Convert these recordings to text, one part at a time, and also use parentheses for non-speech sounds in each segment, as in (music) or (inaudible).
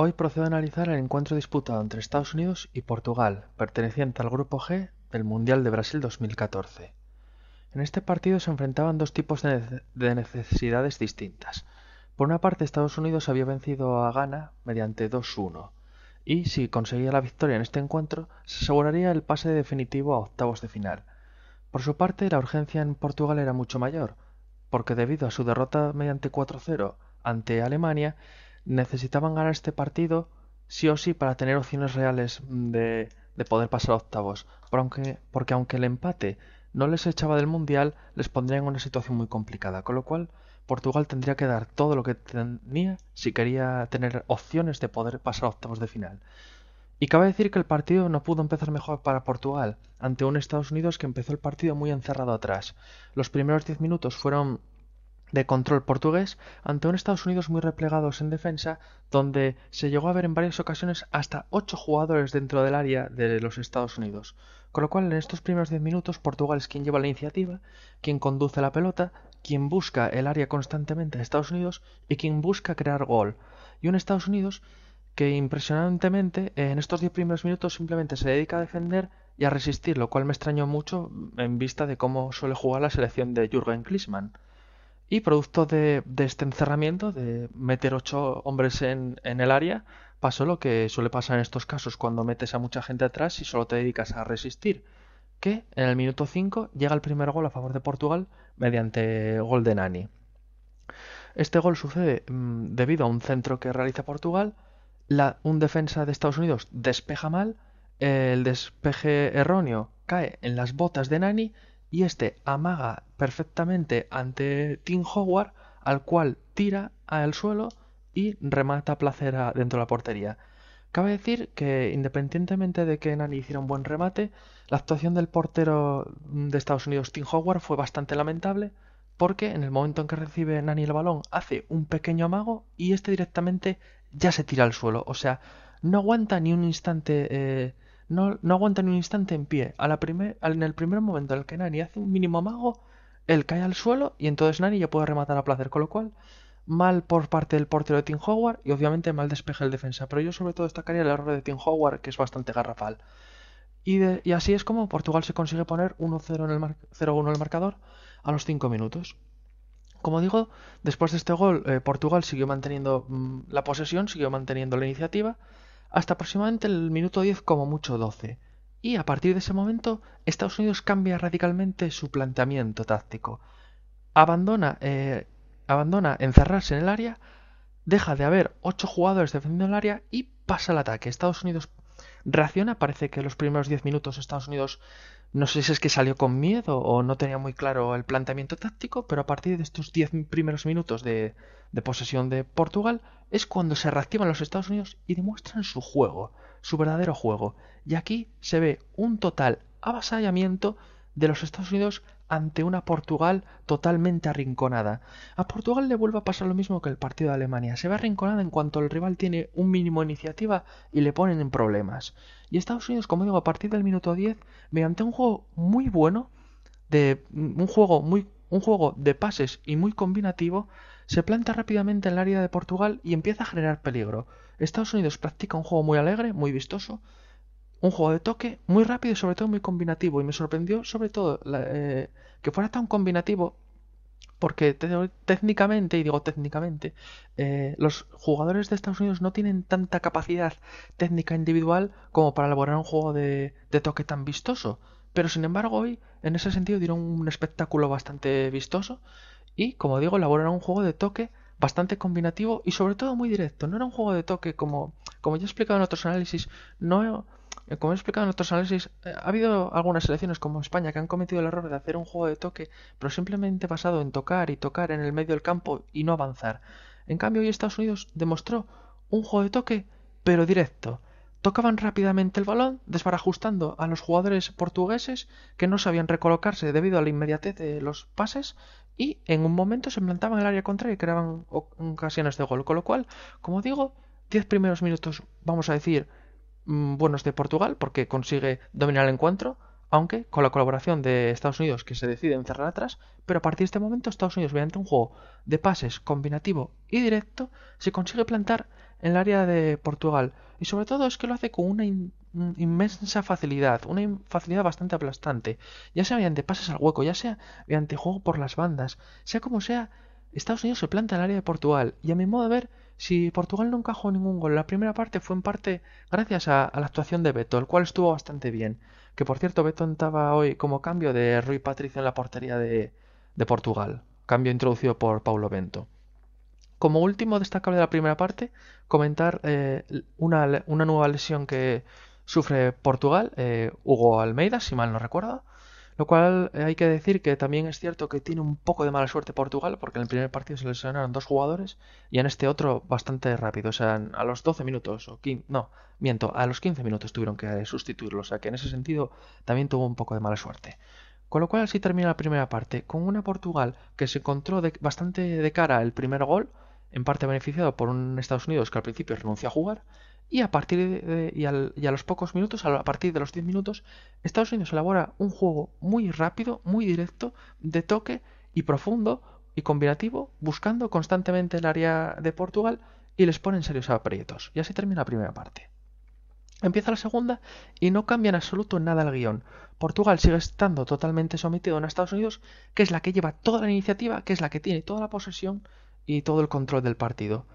Hoy procedo a analizar el encuentro disputado entre Estados Unidos y Portugal, perteneciente al Grupo G del Mundial de Brasil 2014. En este partido se enfrentaban dos tipos de necesidades distintas. Por una parte, Estados Unidos había vencido a Ghana mediante 2-1, y si conseguía la victoria en este encuentro, se aseguraría el pase definitivo a octavos de final. Por su parte, la urgencia en Portugal era mucho mayor, porque debido a su derrota mediante 4-0 ante Alemania, necesitaban ganar este partido sí o sí para tener opciones reales mm, de, de poder pasar a octavos, aunque, porque aunque el empate no les echaba del Mundial, les pondría en una situación muy complicada, con lo cual Portugal tendría que dar todo lo que tenía si quería tener opciones de poder pasar a octavos de final. Y cabe decir que el partido no pudo empezar mejor para Portugal, ante un Estados Unidos que empezó el partido muy encerrado atrás. Los primeros 10 minutos fueron de control portugués ante un Estados Unidos muy replegados en defensa, donde se llegó a ver en varias ocasiones hasta ocho jugadores dentro del área de los Estados Unidos. Con lo cual, en estos primeros 10 minutos, Portugal es quien lleva la iniciativa, quien conduce la pelota, quien busca el área constantemente de Estados Unidos y quien busca crear gol. Y un Estados Unidos que impresionantemente en estos 10 primeros minutos simplemente se dedica a defender y a resistir, lo cual me extrañó mucho en vista de cómo suele jugar la selección de Jürgen Klinsmann. Y producto de, este encerramiento, de meter ocho hombres en, el área, pasó lo que suele pasar en estos casos cuando metes a mucha gente atrás y solo te dedicas a resistir. Que en el minuto 5 llega el primer gol a favor de Portugal mediante gol de Nani. Este gol sucede mm, debido a un centro que realiza Portugal. La, un defensa de Estados Unidos despeja mal. El despeje erróneo cae en las botas de Nani y este amaga perfectamente ante Tim Howard, al cual tira al suelo y remata Placera dentro de la portería. Cabe decir que independientemente de que Nani hiciera un buen remate, la actuación del portero de Estados Unidos Tim Howard fue bastante lamentable porque en el momento en que recibe Nani el balón hace un pequeño amago y este directamente ya se tira al suelo. O sea, no aguanta ni un instante eh, no, aguanta ni un instante en pie. en el primer momento en el que Nani hace un mínimo amago, él cae al suelo y entonces Nani ya puede rematar a placer. Con lo cual, mal por parte del portero de Tim Howard y obviamente mal despeje el defensa. Pero yo sobre todo destacaría el error de Tim Howard, que es bastante garrafal. Y, así es como Portugal se consigue poner 1-0 en, el el marcador a los 5 minutos. Como digo, después de este gol, eh, Portugal siguió manteniendo mm, la posesión, siguió manteniendo la iniciativa hasta aproximadamente el minuto 10 como mucho 12. Y a partir de ese momento Estados Unidos cambia radicalmente su planteamiento táctico. Abandona, eh, abandona encerrarse en el área, deja de haber 8 jugadores defendiendo el área y pasa al ataque. Estados Unidos reacciona, parece que los primeros 10 minutos Estados Unidos no sé si es que salió con miedo o no tenía muy claro el planteamiento táctico, pero a partir de estos 10 primeros minutos de, posesión de Portugal es cuando se reactivan los Estados Unidos y demuestran su juego, su verdadero juego. Y aquí se ve un total avasallamiento de los Estados Unidos ante una Portugal totalmente arrinconada. A Portugal le vuelve a pasar lo mismo que el partido de Alemania. Se ve arrinconada en cuanto el rival tiene un mínimo de iniciativa y le ponen en problemas. Y Estados Unidos, como digo, a partir del minuto 10, mediante un juego muy bueno, de mm, un juego muy un juego de pases y muy combinativo, se planta rápidamente en el área de Portugal y empieza a generar peligro. Estados Unidos practica un juego muy alegre, muy vistoso, un juego de toque muy rápido y sobre todo muy combinativo. Y me sorprendió sobre todo eh, que fuera tan combinativo porque técnicamente, y digo técnicamente, eh, los jugadores de Estados Unidos no tienen tanta capacidad técnica individual como para elaborar un juego de, toque tan vistoso. Pero sin embargo hoy, en ese sentido, dieron un espectáculo bastante vistoso y, como digo, elaboraron un juego de toque bastante combinativo y sobre todo muy directo. No era un juego de toque como, como ya he explicado en otros análisis, no, eh, como he explicado en otros análisis, eh, ha habido algunas selecciones como España que han cometido el error de hacer un juego de toque, pero simplemente basado en tocar y tocar en el medio del campo y no avanzar. En cambio, hoy Estados Unidos demostró un juego de toque, pero directo. Tocaban rápidamente el balón, desbarajustando a los jugadores portugueses que no sabían recolocarse debido a la inmediatez de los pases y en un momento se plantaban en el área contraria y creaban ocasiones de gol. Con lo cual, como digo, 10 primeros minutos, vamos a decir, Mm, buenos de Portugal porque consigue dominar el encuentro, aunque con la colaboración de Estados Unidos que se decide encerrar atrás, pero a partir de este momento Estados Unidos mediante un juego de pases combinativo y directo se consigue plantar en el área de Portugal y sobre todo es que lo hace con una mm, inmensa facilidad, una facilidad bastante aplastante, ya sea mediante pases al hueco, ya sea mediante juego por las bandas, sea como sea, Estados Unidos se planta en el área de Portugal y a mi modo de ver si Portugal no encajó ningún gol, la primera parte fue en parte gracias a, la actuación de Beto, el cual estuvo bastante bien. Que por cierto, Beto entraba hoy como cambio de Rui Patricio en la portería de, Portugal, cambio introducido por Paulo Bento. Como último destacable de la primera parte, comentar eh, una, nueva lesión que sufre Portugal, eh, Hugo Almeida, si mal no recuerdo, lo cual eh, hay que decir que también es cierto que tiene un poco de mala suerte Portugal, porque en el primer partido se lesionaron dos jugadores y en este otro bastante rápido. O sea, a los 12 minutos o No, miento, a los 15 minutos tuvieron que sustituirlo. O sea, que en ese sentido también tuvo un poco de mala suerte. Con lo cual, así termina la primera parte, con una Portugal que se encontró bastante de cara el primer gol, en parte beneficiado por un Estados Unidos que al principio renunció a jugar y a partir de, a los pocos minutos, a partir de los 10 minutos, Estados Unidos elabora un juego muy rápido, muy directo, de toque y profundo y combinativo, buscando constantemente el área de Portugal y les pone en serios aprietos. Y así termina la primera parte. Empieza la segunda y no cambia en absoluto nada el guión. Portugal sigue estando totalmente sometido a Estados Unidos, que es la que lleva toda la iniciativa, que es la que tiene toda la posesión y todo el control del partido.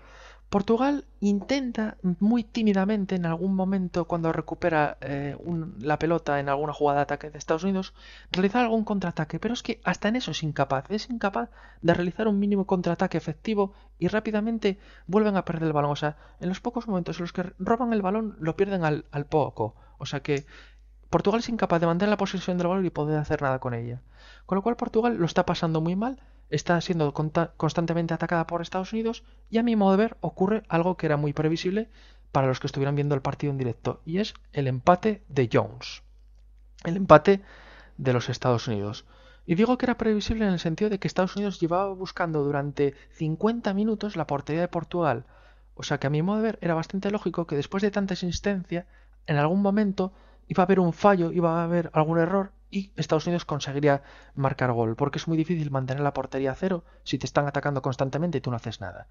Portugal intenta muy tímidamente en algún momento cuando recupera eh, la pelota en alguna jugada de ataque de Estados Unidos realizar algún contraataque, pero es que hasta en eso es incapaz, es incapaz de realizar un mínimo contraataque efectivo y rápidamente vuelven a perder el balón. O sea, en los pocos momentos en los que roban el balón lo pierden al, al poco. O sea que Portugal es incapaz de mantener la posesión del balón y poder hacer nada con ella. Con lo cual Portugal lo está pasando muy mal está siendo constantemente atacada por Estados Unidos y a mi modo de ver ocurre algo que era muy previsible para los que estuvieran viendo el partido en directo y es el empate de Jones, el empate de los Estados Unidos. Y digo que era previsible en el sentido de que Estados Unidos llevaba buscando durante 50 minutos la portería de Portugal, o sea que a mi modo de ver era bastante lógico que después de tanta insistencia, en algún momento iba a haber un fallo, iba a haber algún error y Estados Unidos conseguiría marcar gol, porque es muy difícil mantener la portería a cero si te están atacando constantemente y tú no haces nada.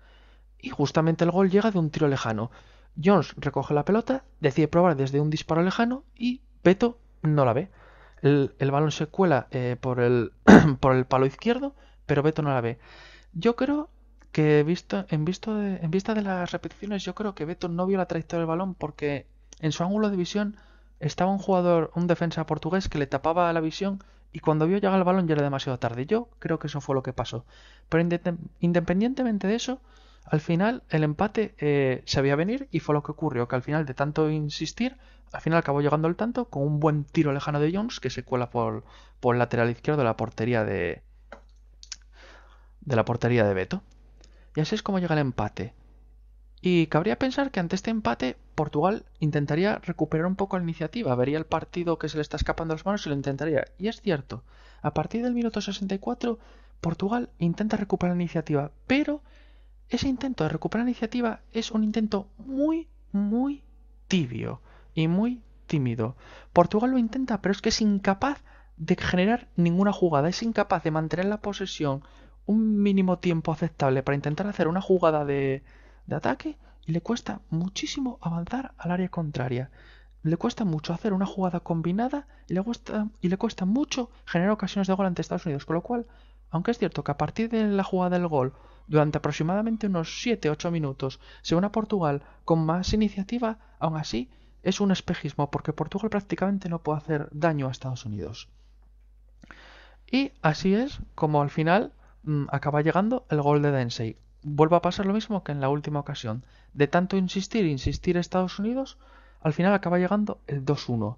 Y justamente el gol llega de un tiro lejano. Jones recoge la pelota, decide probar desde un disparo lejano y Beto no la ve. El, balón se cuela eh, por, el, (clears throat) por el palo izquierdo, pero Beto no la ve. Yo creo que visto, en, visto de, en vista de las repeticiones, yo creo que Beto no vio la trayectoria del balón porque en su ángulo de visión estaba un jugador, un defensa portugués que le tapaba la visión y cuando vio llegar el balón ya era demasiado tarde. Yo creo que eso fue lo que pasó. Pero independientemente de eso, al final el empate eh, se había venir y fue lo que ocurrió, que al final de tanto insistir, al final acabó llegando el tanto con un buen tiro lejano de Jones que se cuela por, por el lateral izquierdo de la portería de, de la portería de Beto. Y así es como llega el empate. Y cabría pensar que ante este empate Portugal intentaría recuperar un poco la iniciativa, vería el partido que se le está escapando a las manos y lo intentaría. Y es cierto, a partir del minuto 64 Portugal intenta recuperar la iniciativa, pero ese intento de recuperar la iniciativa es un intento muy, muy tibio y muy tímido. Portugal lo intenta, pero es que es incapaz de generar ninguna jugada, es incapaz de mantener la posesión un mínimo tiempo aceptable para intentar hacer una jugada de, ataque y le cuesta muchísimo avanzar al área contraria. Le cuesta mucho hacer una jugada combinada y le, cuesta, y le cuesta mucho generar ocasiones de gol ante Estados Unidos. Con lo cual, aunque es cierto que a partir de la jugada del gol, durante aproximadamente unos 7-8 minutos, se une a Portugal con más iniciativa, aún así es un espejismo porque Portugal prácticamente no puede hacer daño a Estados Unidos. Y así es como al final mm, acaba llegando el gol de Densei. Vuelve a pasar lo mismo que en la última ocasión. De tanto insistir, insistir Estados Unidos, al final acaba llegando el 2-1.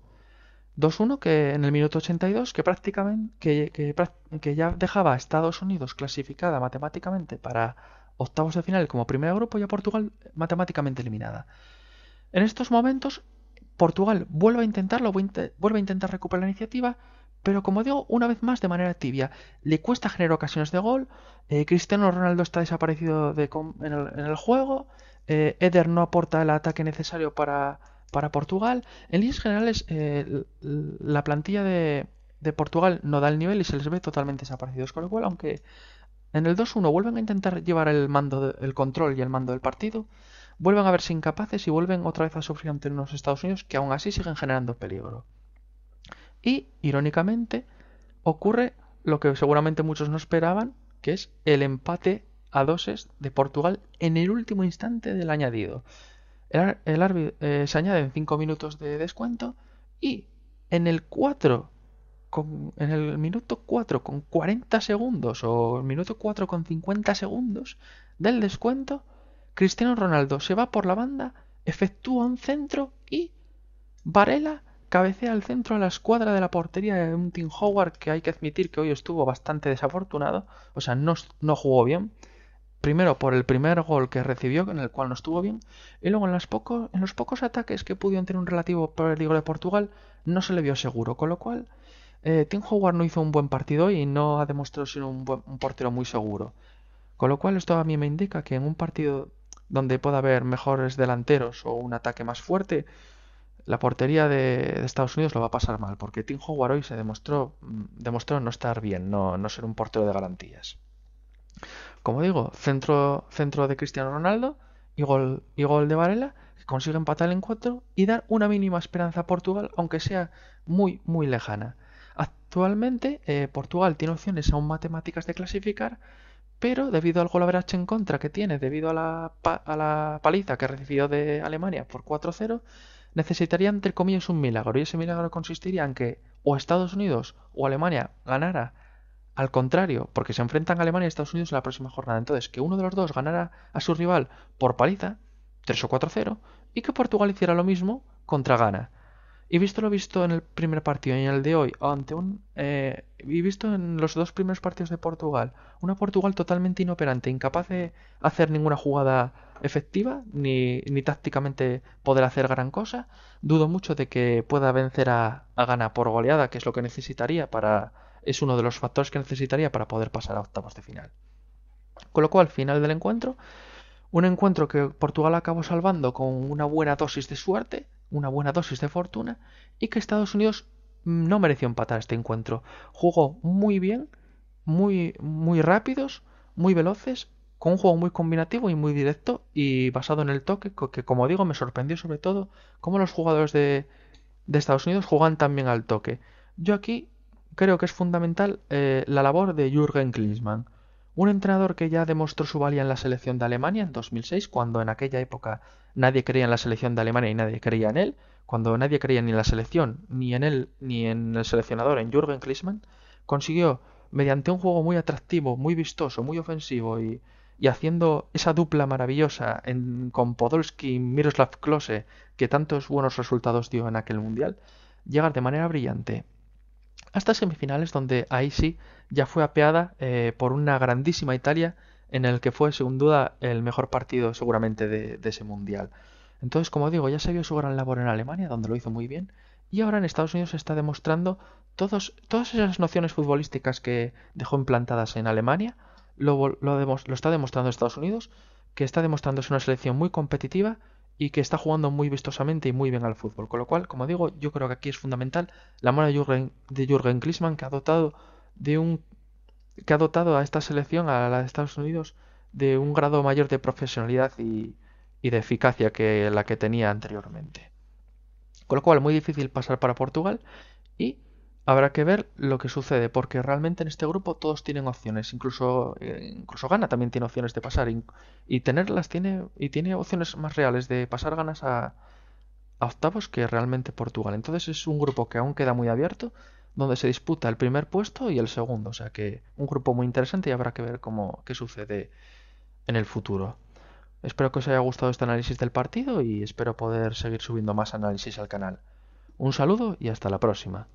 2-1 que en el minuto 82 que prácticamente que, que, ya dejaba a Estados Unidos clasificada matemáticamente para octavos de final como primer grupo y a Portugal matemáticamente eliminada. En estos momentos Portugal vuelve a intentarlo, vuelve a intentar recuperar la iniciativa pero como digo, una vez más de manera tibia. Le cuesta generar ocasiones de gol. Eh, Cristiano Ronaldo está desaparecido en, el, juego. Eh, Eder no aporta el ataque necesario para, para Portugal. En líneas generales, eh, la plantilla de, Portugal no da el nivel y se les ve totalmente desaparecidos. Con lo cual, aunque en el 2-1 vuelven a intentar llevar el, mando el control y el mando del partido, vuelven a verse incapaces y vuelven otra vez a sufrir ante unos Estados Unidos que aún así siguen generando peligro. Y, irónicamente, ocurre lo que seguramente muchos no esperaban, que es el empate a doses de Portugal en el último instante del añadido. El, árbitro, eh, se añade en 5 minutos de descuento y en el 4 con, en el minuto 4 con 40 segundos o el minuto 4 con 50 segundos del descuento, Cristiano Ronaldo se va por la banda, efectúa un centro y Varela cabecea al centro a la escuadra de la portería de un Tim Howard que hay que admitir que hoy estuvo bastante desafortunado, o sea, no, no jugó bien. Primero por el primer gol que recibió, en el cual no estuvo bien, y luego en, las pocos en los pocos ataques que pudieron tener un relativo peligro de Portugal, no se le vio seguro, con lo cual eh, Tim Howard no hizo un buen partido y no ha demostrado ser un, un portero muy seguro. Con lo cual esto a mí me indica que en un partido donde pueda haber mejores delanteros o un ataque más fuerte, la portería de, Estados Unidos lo va a pasar mal, porque Tim Howard hoy se demostró, mm, demostró no estar bien, no, ser un portero de garantías. Como digo, centro, de Cristiano Ronaldo y gol, de Varela, que consigue empatar el encuentro y dar una mínima esperanza a Portugal, aunque sea muy, muy lejana. Actualmente, eh, Portugal tiene opciones aún matemáticas de clasificar, pero debido al gol en contra que tiene, debido a la, a la paliza que recibió de Alemania por 4-0, necesitaría entre comillas un milagro y ese milagro consistiría en que o Estados Unidos o Alemania ganara al contrario, porque se enfrentan Alemania y Estados Unidos en la próxima jornada. Entonces, que uno de los dos ganara a su rival por paliza, 3 o 4-0, y que Portugal hiciera lo mismo contra Ghana. Y visto lo visto en el primer partido y en el de hoy, ante un. Eh, y visto en los dos primeros partidos de Portugal, una Portugal totalmente inoperante, incapaz de hacer ninguna jugada efectiva, ni, tácticamente poder hacer gran cosa, dudo mucho de que pueda vencer a, a Ghana por goleada, que es lo que necesitaría para. es uno de los factores que necesitaría para poder pasar a octavos de final. Con lo cual, final del encuentro, un encuentro que Portugal acabó salvando con una buena dosis de suerte una buena dosis de fortuna y que Estados Unidos mm, no mereció empatar este encuentro. Jugó muy bien, muy, muy rápidos, muy veloces, con un juego muy combinativo y muy directo y basado en el toque, que como digo me sorprendió sobre todo cómo los jugadores de, de Estados Unidos juegan también al toque. Yo aquí creo que es fundamental eh, la labor de Jürgen Klinsmann. Un entrenador que ya demostró su valía en la selección de Alemania en 2006, cuando en aquella época nadie creía en la selección de Alemania y nadie creía en él, cuando nadie creía ni en la selección, ni en él, ni en el seleccionador, en Jürgen Klinsmann, consiguió, mediante un juego muy atractivo, muy vistoso, muy ofensivo y, haciendo esa dupla maravillosa en, con Podolski y Miroslav Klose, que tantos buenos resultados dio en aquel mundial, llegar de manera brillante hasta semifinales donde ahí sí ya fue apeada eh, por una grandísima Italia en el que fue sin duda el mejor partido seguramente de, ese mundial. Entonces, como digo, ya se vio su gran labor en Alemania, donde lo hizo muy bien, y ahora en Estados Unidos se está demostrando todos, todas esas nociones futbolísticas que dejó implantadas en Alemania, lo, está demostrando Estados Unidos, que está demostrando es una selección muy competitiva y que está jugando muy vistosamente y muy bien al fútbol. Con lo cual, como digo, yo creo que aquí es fundamental la mano de Jürgen, de Klinsmann, que ha dotado de un que ha dotado a esta selección, a la de Estados Unidos, de un grado mayor de profesionalidad y, de eficacia que la que tenía anteriormente. Con lo cual, muy difícil pasar para Portugal y habrá que ver lo que sucede, porque realmente en este grupo todos tienen opciones, incluso, eh, incluso Ghana también tiene opciones de pasar y, tenerlas tiene, y tiene opciones más reales de pasar ganas a, a octavos que realmente Portugal. Entonces es un grupo que aún queda muy abierto donde se disputa el primer puesto y el segundo. O sea que un grupo muy interesante y habrá que ver cómo, qué sucede en el futuro. Espero que os haya gustado este análisis del partido y espero poder seguir subiendo más análisis al canal. Un saludo y hasta la próxima.